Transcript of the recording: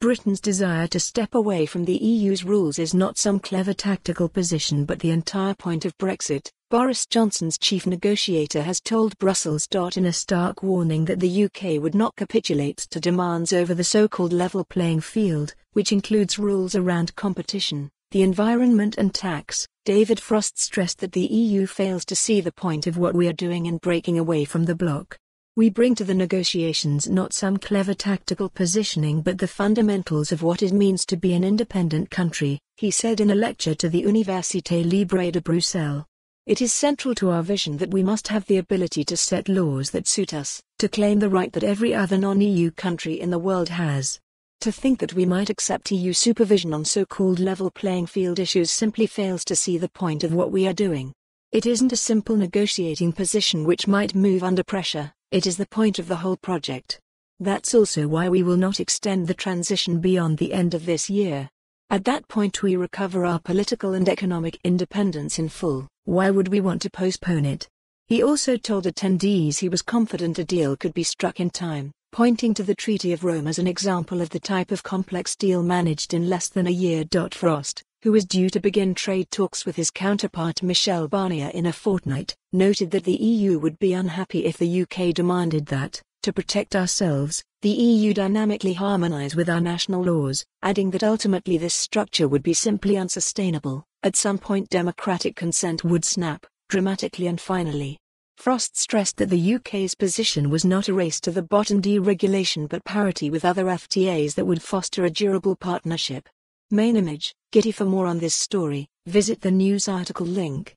Britain's desire to step away from the EU's rules is not some clever tactical position but the entire point of Brexit, Boris Johnson's chief negotiator has told Brussels. In a stark warning that the UK would not capitulate to demands over the so called level playing field, which includes rules around competition, the environment, and tax. David Frost stressed that the EU fails to see the point of what we are doing in breaking away from the bloc. We bring to the negotiations not some clever tactical positioning but the fundamentals of what it means to be an independent country, he said in a lecture to the Université Libre de Bruxelles. It is central to our vision that we must have the ability to set laws that suit us, to claim the right that every other non EU country in the world has. To think that we might accept EU supervision on so called level playing field issues simply fails to see the point of what we are doing. It isn't a simple negotiating position which might move under pressure, it is the point of the whole project. That's also why we will not extend the transition beyond the end of this year. At that point, we recover our political and economic independence in full. Why would we want to postpone it? He also told attendees he was confident a deal could be struck in time, pointing to the Treaty of Rome as an example of the type of complex deal managed in less than a year. Frost, who is due to begin trade talks with his counterpart Michel Barnier in a fortnight, noted that the EU would be unhappy if the UK demanded that, to protect ourselves, the EU dynamically harmonise with our national laws, adding that ultimately this structure would be simply unsustainable. At some point, democratic consent would snap, dramatically and finally. Frost stressed that the UK's position was not a race to the bottom deregulation but parity with other FTAs that would foster a durable partnership. Main image Giddy for more on this story, visit the news article link.